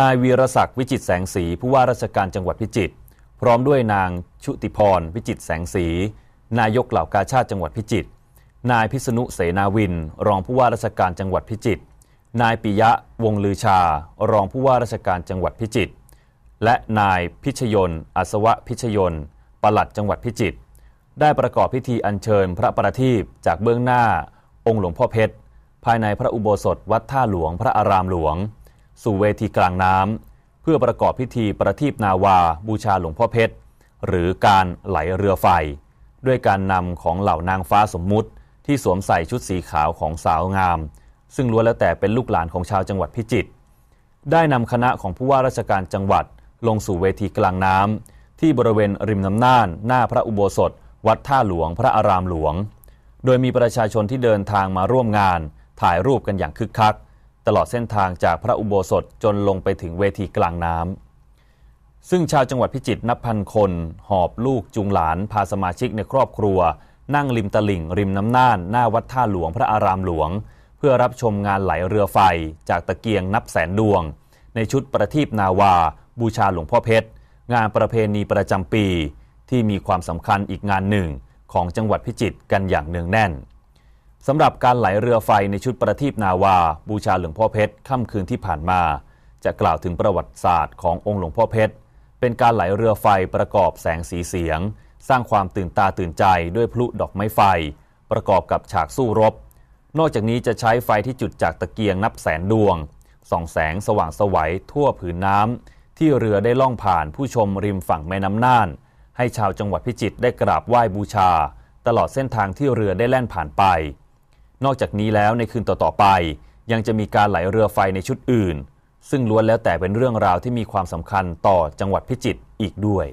นายวีรศักดิ์วิจิตแสงสีผู้ว่าราชการจังหวัดพิจิตรพร้อมด้วยนางชุติพร วิจิตแสงสีนายกเหล่ากาชาติจังหวัดพิจิตรนายพิษณุเสนาวิน รองผู้ว่าราชการจังหวัดพิจิตรนายปิยะวงลือชา รองผู้ว่าราชการจังหวัดพิจิตรและนายพิชยนอัศวะพิชยนปลัดจังหวัดพิจิตรได้ประกอบพิธีอัญเชิญพระประทีปจากเบื้องหน้าองค์หลวงพ่อเพชรภายในพระอุโบสถวัดท่าหลวงพระอารามหลวงสู่เวทีกลางน้ำเพื่อประกอบพิธีประทีปนาวาบูชาหลวงพ่อเพชรหรือการไหลเรือไฟ ด้วยการนำของเหล่านางฟ้าสมมุติ ที่สวมใส่ชุดสีขาวของสาวงาม ซึ่งล้วนแล้วแต่เป็นลูกหลานของชาวจังหวัดพิจิตรได้นำคณะของผู้ว่าราชการจังหวัดลงสู่เวทีกลางน้ำที่บริเวณริมน้ำน่าน หน้าพระอุโบสถวัดท่าหลวงพระอารามหลวง โดยมีประชาชนที่เดินทางมาร่วมงาน ถ่ายรูปกันอย่างคึกคักตลอดเส้นทางจากพระอุโบสถจนลงไปถึงเวทีกลางน้ำ ซึ่งชาวจังหวัดพิจิตรนับพันคน หอบลูกจูงหลาน พาสมาชิกในครอบครัว นั่งริมตลิ่งริมน้ำน่าน หน้าวัดท่าหลวงพระอารามหลวง เพื่อรับชมงานไหลเรือไฟ จากตะเกียงนับแสนดวง ในชุดประทีปนาวา บูชาหลวงพ่อเพชร งานประเพณีประจำปีที่มีความสำคัญอีกงานหนึ่งของจังหวัดพิจิตรกันอย่างเนืองแน่นสำหรับการไหลเรือไฟในชุดประทีปนาวา บูชาหลวงพ่อเพชรค่ำคืนที่ผ่านมา จะกล่าวถึงประวัติศาสตร์ขององค์หลวงพ่อเพชร เป็นการไหลเรือไฟประกอบแสงสีเสียง สร้างความตื่นตาตื่นใจด้วยพลุดอกไม้ไฟ ประกอบกับฉากสู้รบ นอกจากนี้จะใช้ไฟที่จุดจากตะเกียงนับแสนดวง ส่องแสงสว่างสวัยทั่วผืนน้ำที่เรือได้ล่องผ่านผู้ชมริมฝั่งแม่น้ำน่าน ให้ชาวจังหวัดพิจิตรได้กราบไหว้บูชาตลอดเส้นทางที่เรือได้แล่นผ่านไปนอกจากนี้แล้วในคืนต่อๆ ไป ยังจะมีการไหลเรือไฟในชุดอื่น ซึ่งล้วนแล้วแต่เป็นเรื่องราวที่มีความสำคัญต่อจังหวัดพิจิตรอีกด้วย